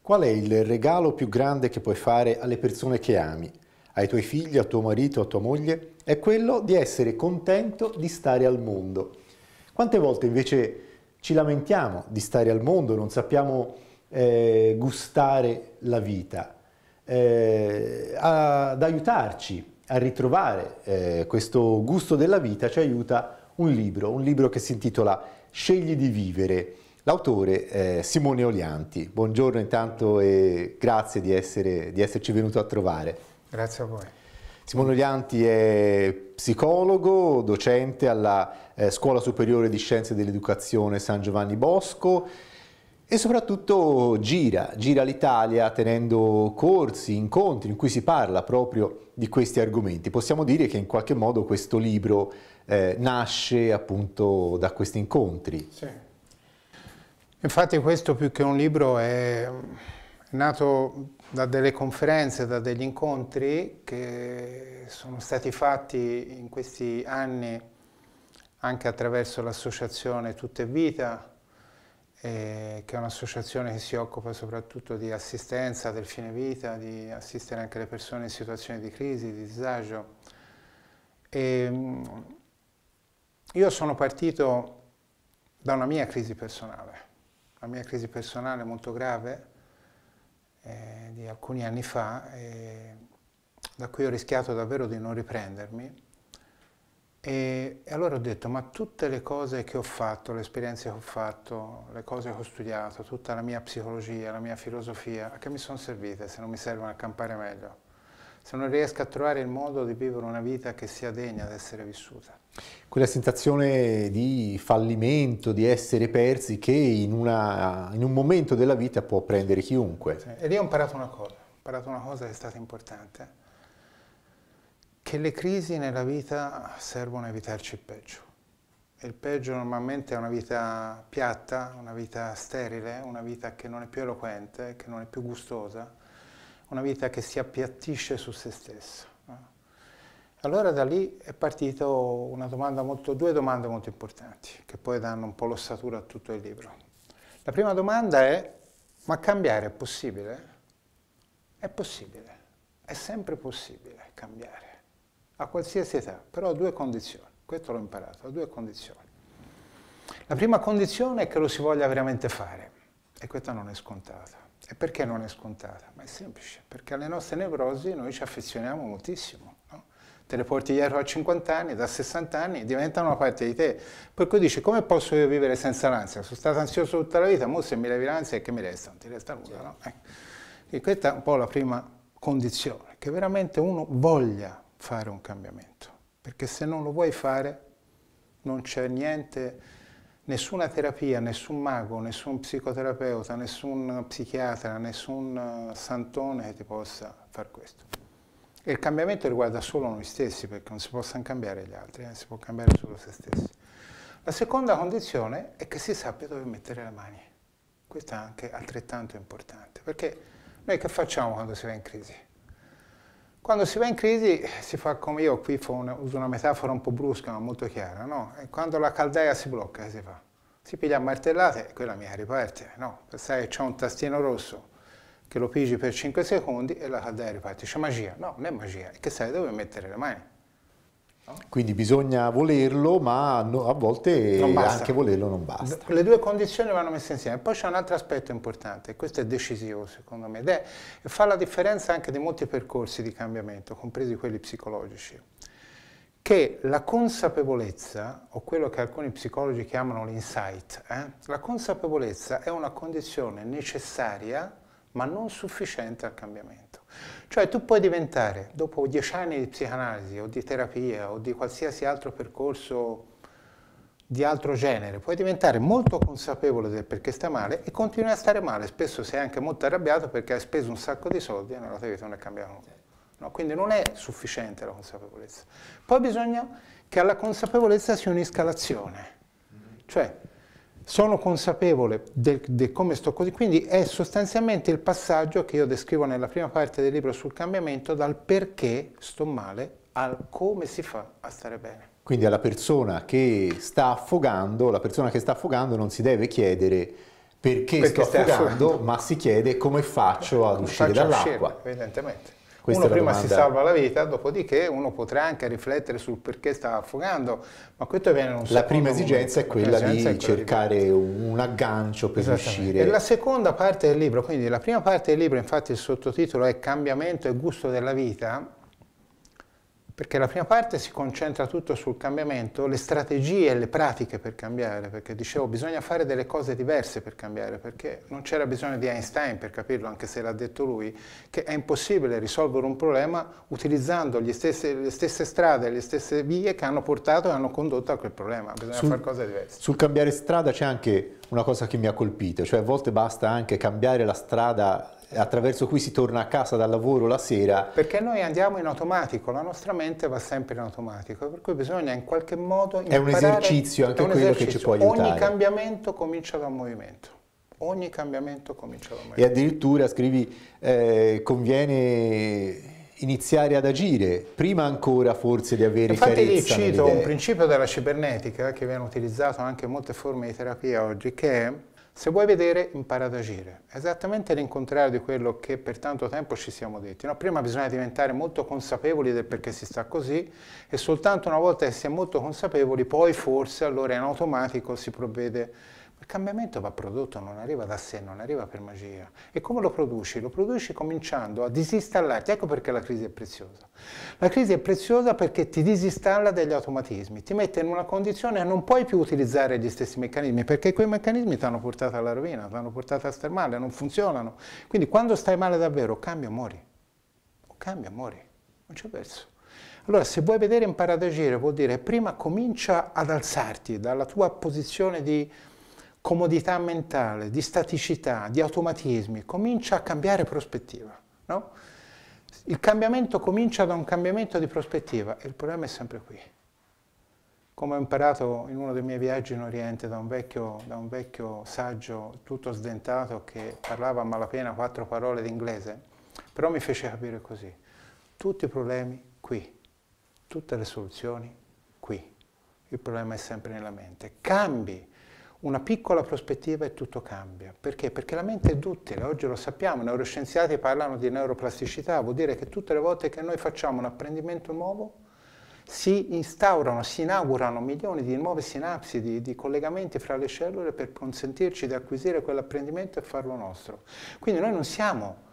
Qual è il regalo più grande che puoi fare alle persone che ami, ai tuoi figli, a tuo marito, a tua moglie? È quello di essere contento di stare al mondo. Quante volte invece ci lamentiamo di stare al mondo, non sappiamo eh, gustare la vita eh, ad aiutarci a ritrovare eh, questo gusto della vita ci aiuta un libro, un libro che si intitola Scegli di vivere, l'autore eh, Simone Olianti. Buongiorno intanto e grazie di, essere, di esserci venuto a trovare. Grazie a voi. Simone Olianti è psicologo, docente alla eh, Scuola Superiore di Scienze dell'Educazione San Giovanni Bosco, e soprattutto gira, gira l'Italia tenendo corsi, incontri in cui si parla proprio di questi argomenti. Possiamo dire che in qualche modo questo libro eh, nasce appunto da questi incontri. Sì. Infatti questo più che un libro è nato da delle conferenze, da degli incontri che sono stati fatti in questi anni anche attraverso l'associazione Tutte Vita, eh, che è un'associazione che si occupa soprattutto di assistenza del fine vita, di assistere anche le persone in situazioni di crisi, di disagio. E, ehm, io sono partito da una mia crisi personale, una mia crisi personale molto grave eh, di alcuni anni fa, da cui ho rischiato davvero di non riprendermi e, e, allora ho detto, ma tutte le cose che ho fatto, le esperienze che ho fatto, le cose che ho studiato, tutta la mia psicologia, la mia filosofia, a che mi sono servite se non mi servono a campare meglio? Se non riesco a trovare il modo di vivere una vita che sia degna di essere vissuta. Quella sensazione di fallimento, di essere persi, che in, una, in un momento della vita può prendere chiunque. Sì. E lì ho imparato una cosa, ho imparato una cosa che è stata importante che le crisi nella vita servono a evitarci il peggio. Il peggio normalmente è una vita piatta, una vita sterile, una vita che non è più eloquente, che non è più gustosa, una vita che si appiattisce su se stessa. Allora da lì è partita una domanda molto, due domande molto importanti, che poi danno un po' l'ossatura a tutto il libro. La prima domanda è, ma cambiare è possibile? È possibile, è sempre possibile cambiare a qualsiasi età, però a due condizioni. Questo l'ho imparato, a due condizioni. La prima condizione è che lo si voglia veramente fare e questa non è scontata. E perché non è scontata? Ma è semplice, perché alle nostre nevrosi noi ci affezioniamo moltissimo. No? Te le porti dietro a 50 anni, da 60 anni, diventano una parte di te. Per cui dici, come posso io vivere senza l'ansia? Sono stato ansioso tutta la vita, mo se mi levi l'ansia e che mi resta? Non ti resta nulla, no? Eh. E questa è un po' la prima condizione, che veramente uno voglia fare un cambiamento, perché se non lo vuoi fare non c'è niente, nessuna terapia, nessun mago, nessun psicoterapeuta, nessun psichiatra, nessun eh, santone che ti possa far questo. E il cambiamento riguarda solo noi stessi, perché non si possono cambiare gli altri, eh? si può cambiare solo se stessi. La seconda condizione è che si sappia dove mettere le mani. Questo è anche altrettanto importante, perché noi che facciamo quando si va in crisi? Quando si va in crisi si fa come io, qui una, uso una metafora un po' brusca ma molto chiara, no? E quando la caldaia si blocca, che si fa? Si piglia a martellate e quella mia riparte, no? Pensai c'è un tastino rosso che lo pigi per 5 secondi e la caldaia riparte, c'è magia, no? Non è magia, è che sai dove mettere le mani. Quindi bisogna volerlo, ma a volte anche volerlo non basta. Le due condizioni vanno messe insieme. Poi c'è un altro aspetto importante, e questo è decisivo secondo me, ed è, fa la differenza anche di molti percorsi di cambiamento, compresi quelli psicologici, che la consapevolezza, o quello che alcuni psicologi chiamano l'insight, eh, la consapevolezza è una condizione necessaria ma non sufficiente al cambiamento. Cioè tu puoi diventare, dopo dieci anni di psicanalisi o di terapia o di qualsiasi altro percorso di altro genere, puoi diventare molto consapevole del perché stai male e continui a stare male, spesso sei anche molto arrabbiato perché hai speso un sacco di soldi e nella tua vita non è cambiato nulla. No, quindi non è sufficiente la consapevolezza. Poi bisogna che alla consapevolezza si unisca l'azione, cioè sono consapevole di come sto così, quindi è sostanzialmente il passaggio che io descrivo nella prima parte del libro sul cambiamento dal perché sto male al come si fa a stare bene. Quindi alla persona che sta affogando, la persona che sta affogando non si deve chiedere perché, perché sto affogando, affogando, ma si chiede come faccio ad uscire dall'acqua. Evidentemente. Questa uno prima domanda. si salva la vita, dopodiché uno potrà anche riflettere sul perché sta affogando, ma questo viene un La prima esigenza è quella di è cercare di... un aggancio per riuscire. E la seconda parte del libro, quindi la prima parte del libro, infatti il sottotitolo è Cambiamento e gusto della vita, perché la prima parte si concentra tutto sul cambiamento, le strategie e le pratiche per cambiare, perché dicevo bisogna fare delle cose diverse per cambiare, perché non c'era bisogno di Einstein per capirlo, anche se l'ha detto lui, che è impossibile risolvere un problema utilizzando stesse, le stesse strade, le stesse vie che hanno portato e hanno condotto a quel problema, bisogna sul, fare cose diverse. Sul cambiare strada c'è anche una cosa che mi ha colpito, cioè a volte basta anche cambiare la strada attraverso cui si torna a casa dal lavoro la sera. Perché noi andiamo in automatico, la nostra mente va sempre in automatico, per cui bisogna in qualche modo imparare... È un esercizio anche un quello esercizio. che ci può aiutare. Ogni cambiamento comincia da un movimento. Ogni cambiamento comincia da un movimento. E addirittura, scrivi, eh, conviene iniziare ad agire, prima ancora forse di avere Infatti chiarezza Infatti lì cito un principio della cibernetica che viene utilizzato anche in molte forme di terapia oggi, che è se vuoi vedere, impara ad agire. È esattamente l'incontrario di quello che per tanto tempo ci siamo detti. No? Prima bisogna diventare molto consapevoli del perché si sta così e soltanto una volta che si è molto consapevoli, poi forse allora in automatico si provvede cambiamento va prodotto, non arriva da sé, non arriva per magia. E come lo produci? Lo produci cominciando a disinstallarti. Ecco perché la crisi è preziosa. La crisi è preziosa perché ti disinstalla degli automatismi, ti mette in una condizione a non puoi più utilizzare gli stessi meccanismi, perché quei meccanismi ti hanno portato alla rovina, ti hanno portato a star male, non funzionano. Quindi quando stai male davvero, cambia, o muori. O cambia, muori. Non c'è verso. Allora, se vuoi vedere imparare ad agire, vuol dire prima comincia ad alzarti dalla tua posizione di comodità mentale, di staticità, di automatismi, comincia a cambiare prospettiva. No? Il cambiamento comincia da un cambiamento di prospettiva e il problema è sempre qui. Come ho imparato in uno dei miei viaggi in Oriente da un vecchio, da un vecchio saggio tutto sdentato che parlava a malapena quattro parole d'inglese, però mi fece capire così. Tutti i problemi qui, tutte le soluzioni qui. Il problema è sempre nella mente. Cambi una piccola prospettiva e tutto cambia. Perché? Perché la mente è duttile, oggi lo sappiamo, i neuroscienziati parlano di neuroplasticità, vuol dire che tutte le volte che noi facciamo un apprendimento nuovo si instaurano, si inaugurano milioni di nuove sinapsi, di, di collegamenti fra le cellule per consentirci di acquisire quell'apprendimento e farlo nostro. Quindi noi non siamo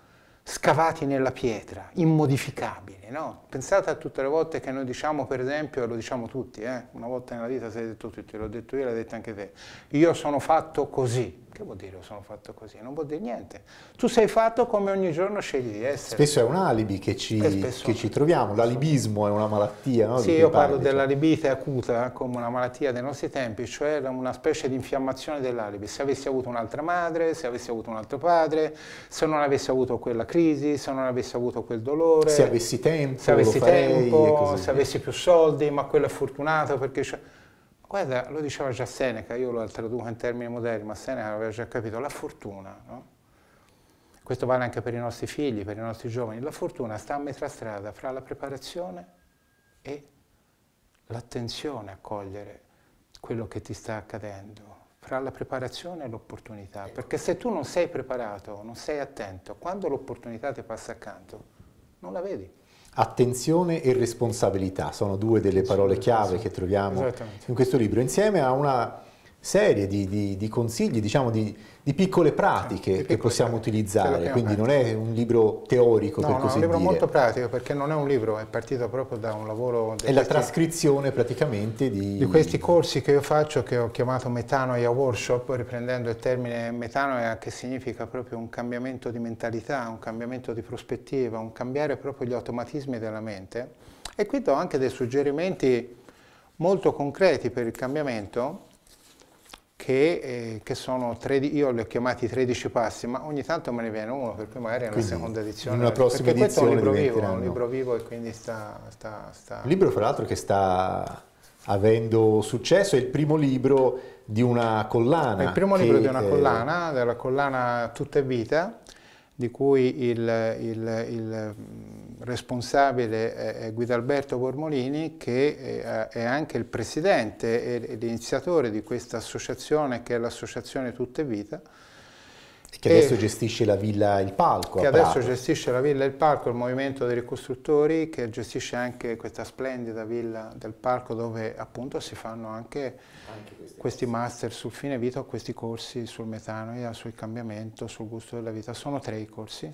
scavati nella pietra, immodificabili. No? Pensate a tutte le volte che noi diciamo, per esempio, lo diciamo tutti, eh? una volta nella vita sei detto tutti, l'ho detto io, l'ha detto anche te, io sono fatto così, che vuol dire sono fatto così? Non vuol dire niente. Tu sei fatto come ogni giorno scegli di essere. Spesso è un alibi che ci, eh, che ci troviamo, l'alibismo è una malattia. No? Sì, io parlo parli, cioè. dell'alibite cioè. acuta eh, come una malattia dei nostri tempi, cioè una specie di infiammazione dell'alibi. Se avessi avuto un'altra madre, se avessi avuto un altro padre, se non avessi avuto quella crisi, se non avessi avuto quel dolore. Se avessi tempo, se avessi, tempo, se avessi più soldi, ma quello è fortunato perché... Guarda, lo diceva già Seneca, io lo traduco in termini moderni, ma Seneca l'aveva già capito, la fortuna, no? questo vale anche per i nostri figli, per i nostri giovani, la fortuna sta a metà strada fra la preparazione e l'attenzione a cogliere quello che ti sta accadendo, fra la preparazione e l'opportunità, ecco. perché se tu non sei preparato, non sei attento, quando l'opportunità ti passa accanto, non la vedi. Attenzione e responsabilità sono due delle parole chiave che troviamo in questo libro, insieme a una serie di, di, di consigli, diciamo di, di piccole pratiche piccole che possiamo pratiche, utilizzare, quindi non è un libro teorico no, per no, così dire. No, è un libro dire. molto pratico perché non è un libro, è partito proprio da un lavoro... È questi, la trascrizione praticamente di... Di questi corsi che io faccio che ho chiamato Metanoia Workshop, riprendendo il termine metanoia che significa proprio un cambiamento di mentalità, un cambiamento di prospettiva, un cambiare proprio gli automatismi della mente e qui do anche dei suggerimenti molto concreti per il cambiamento che, eh, che sono 13, io li ho chiamati 13 passi, ma ogni tanto me ne viene uno, per cui magari è una seconda edizione. Una prossima perché edizione questo è un libro vivo, un libro vivo e quindi sta... sta, sta... Un libro fra l'altro che sta avendo successo, è il primo libro di una collana. È il primo libro di una eh, collana, è... della collana Tutte Vita, di cui il, il, il responsabile è Guidalberto Bormolini che eh, è anche il presidente e l'iniziatore di questa associazione che è l'associazione Tutte Vita. Che adesso gestisce la Villa Il Palco. Che adesso gestisce la Villa Il Palco, il movimento dei ricostruttori, che gestisce anche questa splendida Villa del Palco dove appunto si fanno anche, anche questi, questi master sul fine vita, questi corsi sul metano sul cambiamento, sul gusto della vita. Sono tre i corsi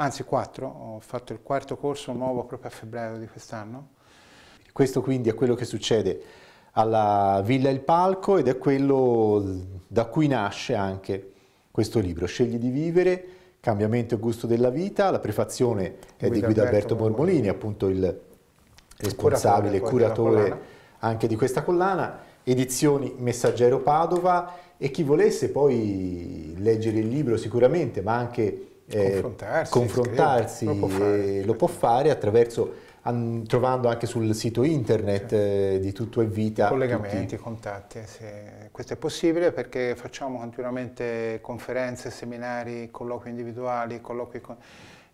anzi quattro, ho fatto il quarto corso nuovo proprio a febbraio di quest'anno. Questo quindi è quello che succede alla Villa Il Palco ed è quello da cui nasce anche questo libro, Scegli di vivere, cambiamento e gusto della vita, la prefazione è di Guido Alberto Mormolini, appunto il responsabile, curatore, curatore anche di questa collana, edizioni Messaggero Padova e chi volesse poi leggere il libro sicuramente, ma anche eh, confrontarsi, confrontarsi lo, può fare, eh, lo può fare attraverso an, trovando anche sul sito internet eh, di Tutto e Vita collegamenti, tutti. contatti se... questo è possibile perché facciamo continuamente conferenze, seminari colloqui individuali colloqui con,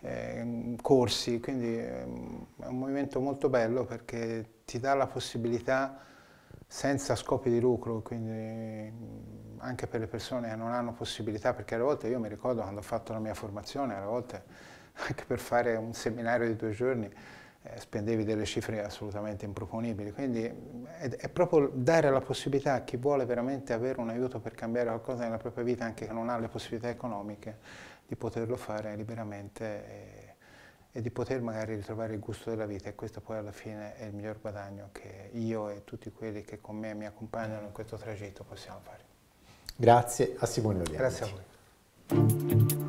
eh, corsi quindi ehm, è un movimento molto bello perché ti dà la possibilità senza scopi di lucro quindi anche per le persone che non hanno possibilità, perché alle volte io mi ricordo quando ho fatto la mia formazione, alle volte anche per fare un seminario di due giorni eh, spendevi delle cifre assolutamente improponibili, quindi è, è, proprio dare la possibilità a chi vuole veramente avere un aiuto per cambiare qualcosa nella propria vita, anche che non ha le possibilità economiche, di poterlo fare liberamente e, e di poter magari ritrovare il gusto della vita e questo poi alla fine è il miglior guadagno che io e tutti quelli che con me mi accompagnano in questo tragitto possiamo fare. Grazie a Simone Olianti. Grazie a voi.